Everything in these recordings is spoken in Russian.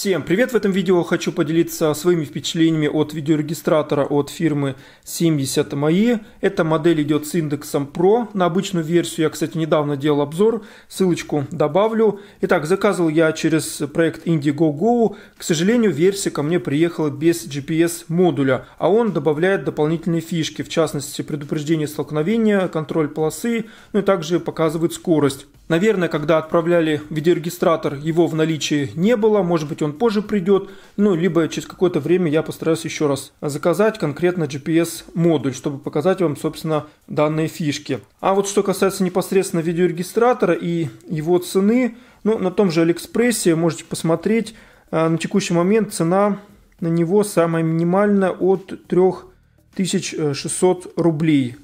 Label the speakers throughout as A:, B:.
A: Всем привет! В этом видео хочу поделиться своими впечатлениями от видеорегистратора от фирмы 70 мои. А Эта модель идет с индексом Pro. На обычную версию я, кстати, недавно делал обзор. Ссылочку добавлю. Итак, заказывал я через проект Indiegogo. К сожалению, версия ко мне приехала без GPS модуля, а он добавляет дополнительные фишки, в частности, предупреждение столкновения, контроль полосы, ну и также показывает скорость. Наверное, когда отправляли видеорегистратор, его в наличии не было, может быть он позже придет, ну, либо через какое-то время я постараюсь еще раз заказать конкретно GPS-модуль, чтобы показать вам, собственно, данные фишки. А вот что касается непосредственно видеорегистратора и его цены, ну, на том же Алиэкспрессе можете посмотреть, э, на текущий момент цена на него самая минимальная от 3600 рублей.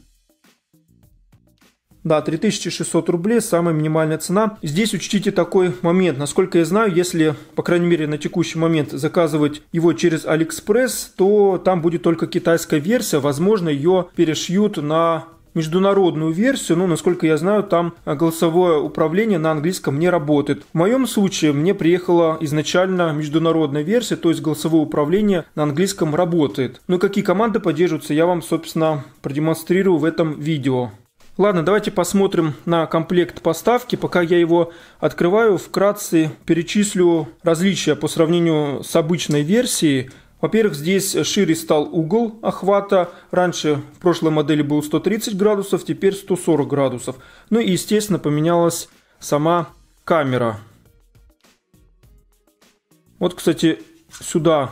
A: Да, 3600 рублей, самая минимальная цена. Здесь учтите такой момент. Насколько я знаю, если, по крайней мере, на текущий момент заказывать его через Алиэкспресс, то там будет только китайская версия. Возможно, ее перешьют на международную версию, но, насколько я знаю, там голосовое управление на английском не работает. В моем случае мне приехала изначально международная версия, то есть голосовое управление на английском работает. Но ну, какие команды поддерживаются, я вам, собственно, продемонстрирую в этом видео. Ладно, давайте посмотрим на комплект поставки. Пока я его открываю, вкратце перечислю различия по сравнению с обычной версией. Во-первых, здесь шире стал угол охвата. Раньше в прошлой модели был 130 градусов, теперь 140 градусов. Ну и, естественно, поменялась сама камера. Вот, кстати, сюда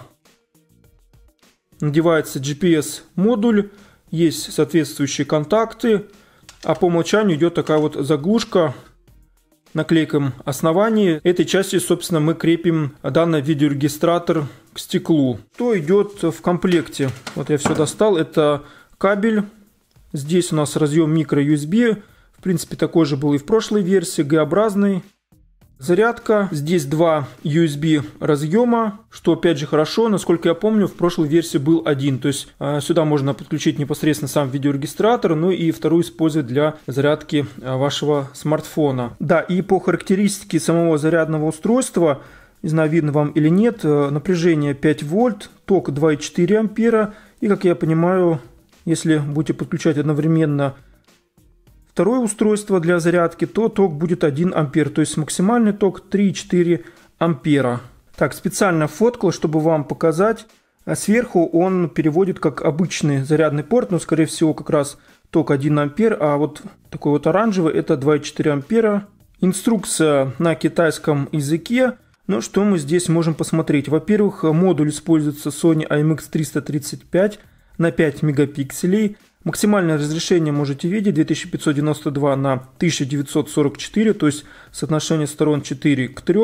A: надевается GPS-модуль, есть соответствующие контакты – а по умолчанию идет такая вот заглушка на основании. Этой части, собственно, мы крепим данный видеорегистратор к стеклу. Что идет в комплекте? Вот я все достал. Это кабель. Здесь у нас разъем микро-USB. В принципе, такой же был и в прошлой версии, Г-образный зарядка. Здесь два USB разъема, что опять же хорошо. Насколько я помню, в прошлой версии был один. То есть а, сюда можно подключить непосредственно сам видеорегистратор, ну и вторую использовать для зарядки а, вашего смартфона. Да, и по характеристике самого зарядного устройства, не знаю, видно вам или нет, э, напряжение 5 вольт, ток 2,4 ампера. И, как я понимаю, если будете подключать одновременно второе устройство для зарядки, то ток будет 1 ампер, то есть максимальный ток 3-4 ампера. Так, специально фоткал, чтобы вам показать. А сверху он переводит как обычный зарядный порт, но скорее всего как раз ток 1 ампер, а вот такой вот оранжевый это 2,4 ампера. Инструкция на китайском языке. Но ну, что мы здесь можем посмотреть? Во-первых, модуль используется Sony IMX335 на 5 мегапикселей. Максимальное разрешение можете видеть 2592 на 1944, то есть соотношение сторон 4 к 3.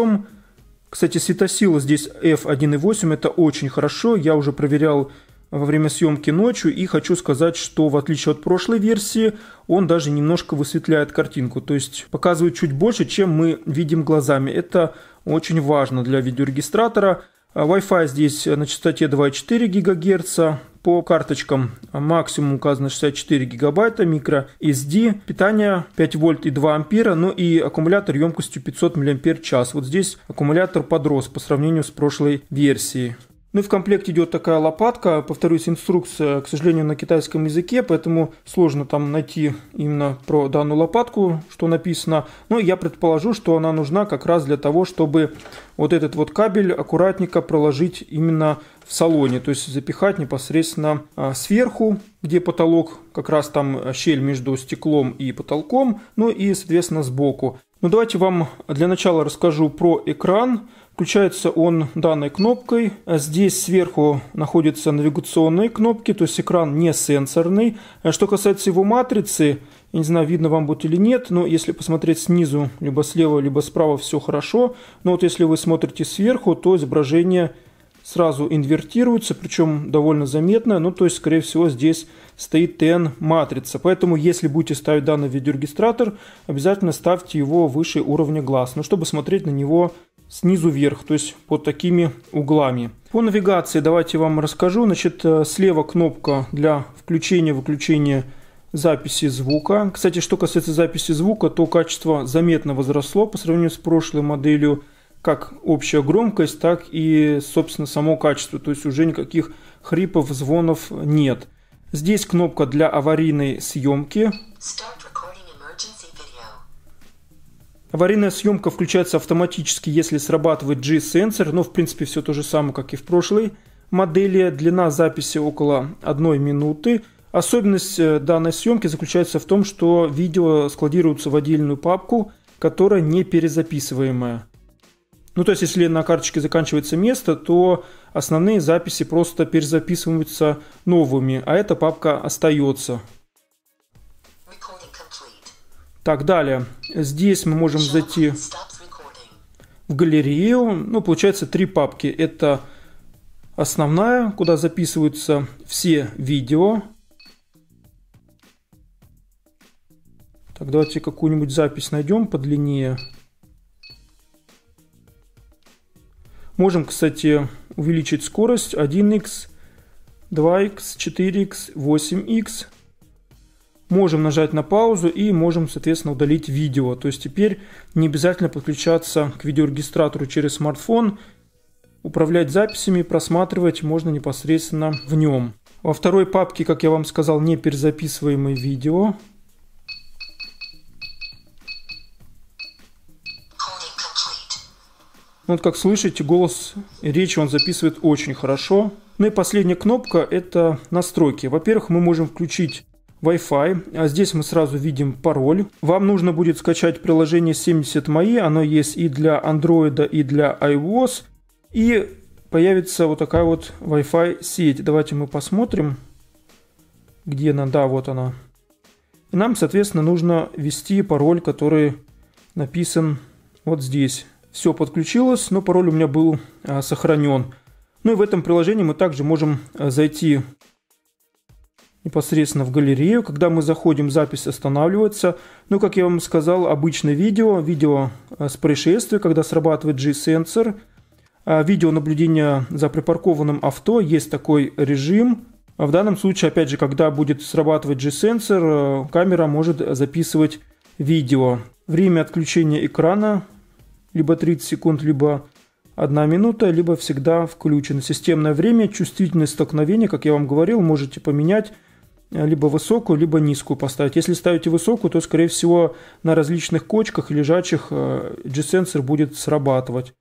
A: Кстати, светосила здесь f1.8, это очень хорошо, я уже проверял во время съемки ночью и хочу сказать, что в отличие от прошлой версии, он даже немножко высветляет картинку, то есть показывает чуть больше, чем мы видим глазами. Это очень важно для видеорегистратора. А Wi-Fi здесь на частоте 2,4 ГГц, по карточкам максимум указано 64 гигабайта, микро SD, питание 5 вольт и 2 ампера, ну и аккумулятор емкостью 500 мАч. Вот здесь аккумулятор подрос по сравнению с прошлой версией. Ну и в комплекте идет такая лопатка, повторюсь, инструкция, к сожалению, на китайском языке, поэтому сложно там найти именно про данную лопатку, что написано. Но ну я предположу, что она нужна как раз для того, чтобы вот этот вот кабель аккуратненько проложить именно в салоне, то есть запихать непосредственно а, сверху, где потолок, как раз там а, щель между стеклом и потолком, ну и, соответственно, сбоку. Ну давайте вам для начала расскажу про экран. Включается он данной кнопкой. Здесь сверху находятся навигационные кнопки, то есть экран не сенсорный. Э, что касается его матрицы, я не знаю, видно вам будет или нет, но если посмотреть снизу, либо слева, либо справа, все хорошо. Но вот если вы смотрите сверху, то изображение сразу инвертируется, причем довольно заметно. Ну, то есть, скорее всего, здесь стоит ТН матрица Поэтому, если будете ставить данный видеорегистратор, обязательно ставьте его выше уровня глаз, ну, чтобы смотреть на него снизу вверх, то есть под такими углами. По навигации давайте вам расскажу. Значит, э, слева кнопка для включения-выключения записи звука. Кстати, что касается записи звука, то качество заметно возросло по сравнению с прошлой моделью как общая громкость, так и, собственно, само качество. То есть уже никаких хрипов, звонов нет. Здесь кнопка для аварийной съемки. Аварийная съемка включается автоматически, если срабатывает G-сенсор, но ну, в принципе все то же самое, как и в прошлой модели. Длина записи около 1 минуты. Особенность э, данной съемки заключается в том, что видео складируются в отдельную папку, которая не перезаписываемая. Ну, то есть, если на карточке заканчивается место, то основные записи просто перезаписываются новыми, а эта папка остается. Так, далее. Здесь мы можем зайти в галерею. Ну, получается, три папки. Это основная, куда записываются все видео. Так, давайте какую-нибудь запись найдем подлиннее. длине. Можем, кстати, увеличить скорость 1x, 2x, 4x, 8x. Можем нажать на паузу и можем, соответственно, удалить видео. То есть теперь не обязательно подключаться к видеорегистратору через смартфон. Управлять записями, просматривать можно непосредственно в нем. Во второй папке, как я вам сказал, не перезаписываемые видео. Ну, вот как слышите, голос речи он записывает очень хорошо. Ну и последняя кнопка – это настройки. Во-первых, мы можем включить Wi-Fi, а здесь мы сразу видим пароль. Вам нужно будет скачать приложение 70 мои, оно есть и для Android, и для iOS. И появится вот такая вот Wi-Fi сеть. Давайте мы посмотрим, где она. Да, вот она. нам, соответственно, нужно ввести пароль, который написан вот здесь все подключилось, но пароль у меня был а, сохранен. Ну и в этом приложении мы также можем а, зайти непосредственно в галерею. Когда мы заходим, запись останавливается. Ну, как я вам сказал, обычное видео, видео а, с происшествия, когда срабатывает G-сенсор, видео наблюдения за припаркованным авто, есть такой режим. В данном случае, опять же, когда будет срабатывать G-сенсор, камера может записывать видео. Время отключения экрана либо 30 секунд, либо 1 минута, либо всегда включено Системное время, чувствительность столкновения, как я вам говорил, можете поменять э, либо высокую, либо низкую поставить. Если ставите высокую, то, скорее всего, на различных кочках лежачих э, G-сенсор будет срабатывать.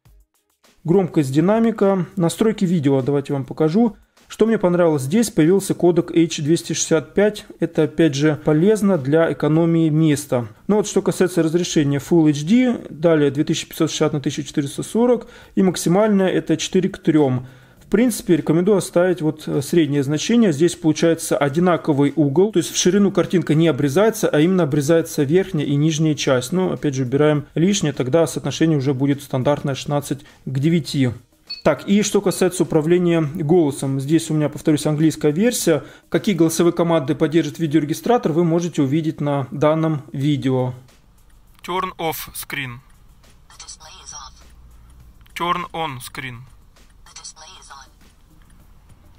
A: Громкость динамика. Настройки видео давайте вам покажу. Что мне понравилось здесь, появился кодек H265. Это, опять же, полезно для экономии места. Ну вот что касается разрешения Full HD, далее 2560 на 1440 и максимальное это 4 к 3. В принципе, рекомендую оставить вот э, среднее значение. Здесь получается одинаковый угол, то есть в ширину картинка не обрезается, а именно обрезается верхняя и нижняя часть. Но ну, опять же убираем лишнее, тогда соотношение уже будет стандартное 16 к 9. Так, и что касается управления голосом. Здесь у меня, повторюсь, английская версия. Какие голосовые команды поддержит видеорегистратор, вы можете увидеть на данном видео. Turn off screen. Turn on screen.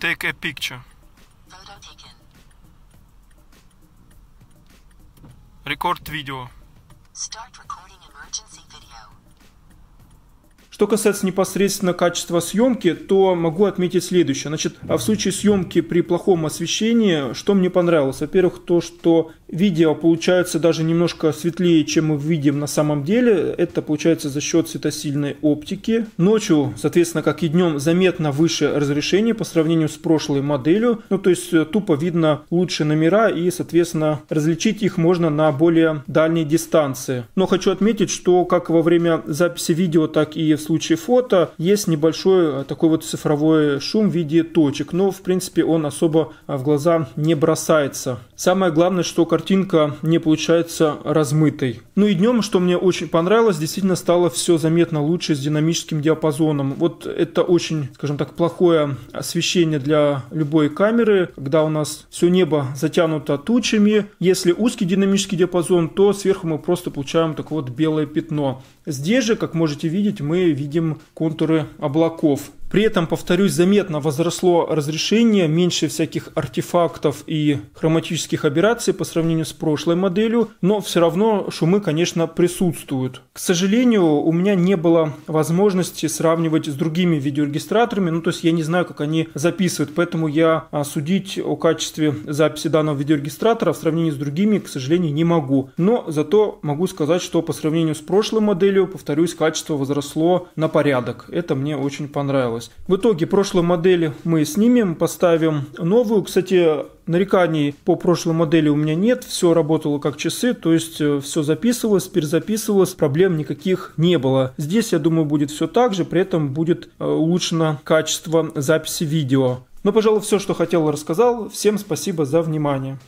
A: Take a picture. Record video. Start recording emergency что касается непосредственно качества съемки, то могу отметить следующее. Значит, а в случае съемки при плохом освещении, что мне понравилось? Во-первых, то, что видео получается даже немножко светлее, чем мы видим на самом деле. Это получается за счет светосильной оптики. Ночью, соответственно, как и днем, заметно выше разрешение по сравнению с прошлой моделью. Ну, то есть э, тупо видно лучше номера и, соответственно, различить их можно на более дальней дистанции. Но хочу отметить, что как во время записи видео, так и в случае фото есть небольшой э, такой вот цифровой шум в виде точек, но в принципе он особо э, в глаза не бросается. Самое главное, что картинка не получается размытой. Ну и днем, что мне очень понравилось, действительно стало все заметно лучше с динамическим диапазоном. Вот это очень, скажем так, плохое освещение для любой камеры, когда у нас все небо затянуто тучами. Если узкий динамический диапазон, то сверху мы просто получаем так вот белое пятно. Здесь же, как можете видеть, мы видим контуры облаков при этом, повторюсь, заметно возросло разрешение, меньше всяких артефактов и хроматических операций по сравнению с прошлой моделью, но все равно шумы, конечно, присутствуют. К сожалению, у меня не было возможности сравнивать с другими видеорегистраторами, ну то есть я не знаю, как они записывают, поэтому я а, судить о качестве записи данного видеорегистратора в сравнении с другими, к сожалению, не могу. Но зато могу сказать, что по сравнению с прошлой моделью, повторюсь, качество возросло на порядок. Это мне очень понравилось понравилось. В итоге прошлую модель мы снимем, поставим новую. Кстати, нареканий по прошлой модели у меня нет, все работало как часы, то есть э, все записывалось, перезаписывалось, проблем никаких не было. Здесь, я думаю, будет все так же, при этом будет э, улучшено качество записи видео. Ну, пожалуй, все, что хотел, рассказал. Всем спасибо за внимание.